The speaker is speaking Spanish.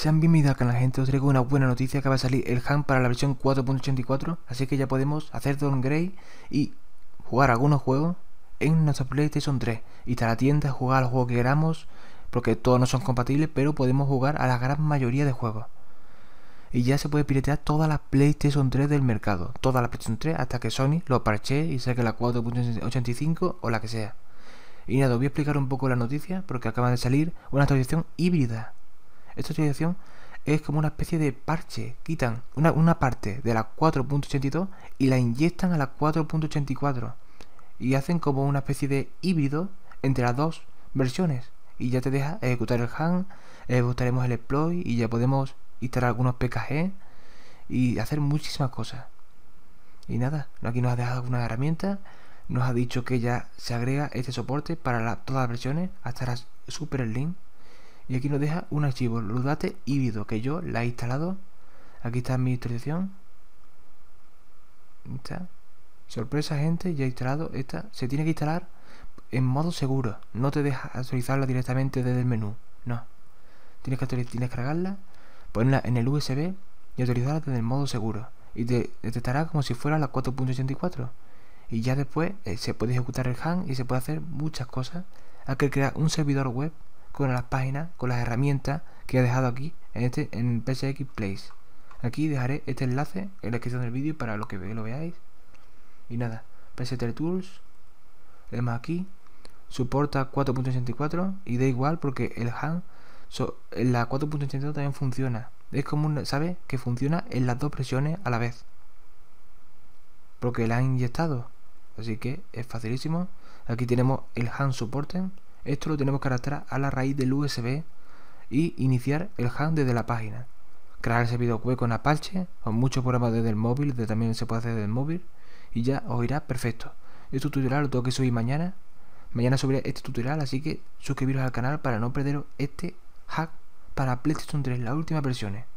Sean bienvenidos al la gente, os traigo una buena noticia que va a salir el HAM para la versión 4.84 Así que ya podemos hacer downgrade y jugar algunos juegos en nuestra PlayStation 3 Y a la tienda, jugar al juego que queramos, porque todos no son compatibles Pero podemos jugar a la gran mayoría de juegos Y ya se puede piratear todas las PlayStation 3 del mercado Todas las PlayStation 3 hasta que Sony lo parche y saque la 4.85 o la que sea y nada, os voy a explicar un poco la noticia porque acaba de salir una actualización híbrida esta utilización es como una especie de parche. Quitan una, parte de la 4.82 y la inyectan a la 4.84. Y hacen como una especie de híbrido entre las dos versiones. Y ya te deja ejecutar el HAN, ejecutaremos el exploit y ya podemos instalar algunos PKG y hacer muchísimas cosas. Y nada, aquí nos ha dejado algunas herramienta, Nos ha dicho que ya se agrega este soporte para todas las versiones hasta la Super Link. Y aquí nos deja un archivo, Ludate híbrido, que yo la he instalado. Aquí está mi instalación. Está. Sorpresa, gente, ya he instalado esta. Se tiene que instalar en modo seguro. No te deja actualizarla directamente desde el menú. No. Tienes que, tienes cargarla, ponerla en el USB y actualizarla desde el modo seguro. Y te detectará como si fuera la 4.84. Y ya después eh, se puede ejecutar el HAN y se puede hacer muchas cosas. Hay que crear un servidor web con las páginas, con las herramientas que he dejado aquí en este en PSX Place. Aquí dejaré este enlace en la descripción del vídeo para lo que lo veáis. Y nada, pc Tools, le aquí, soporta 4.84 y da igual porque el HAN, en la 4.84 también funciona. Es común, sabe Que funciona en las dos presiones a la vez. Porque la han inyectado. Así que es facilísimo. Aquí tenemos el HAN supporten esto lo tenemos que arrastrar a la raíz del USB y iniciar el hack desde la página. Crear el servidor web con Apache o muchos programas desde el móvil, también se puede hacer desde el móvil y ya os irá perfecto. Este tutorial lo tengo que subir mañana. Mañana subiré este tutorial, así que suscribiros al canal para no perderos este hack para PlayStation 3, las últimas versiones.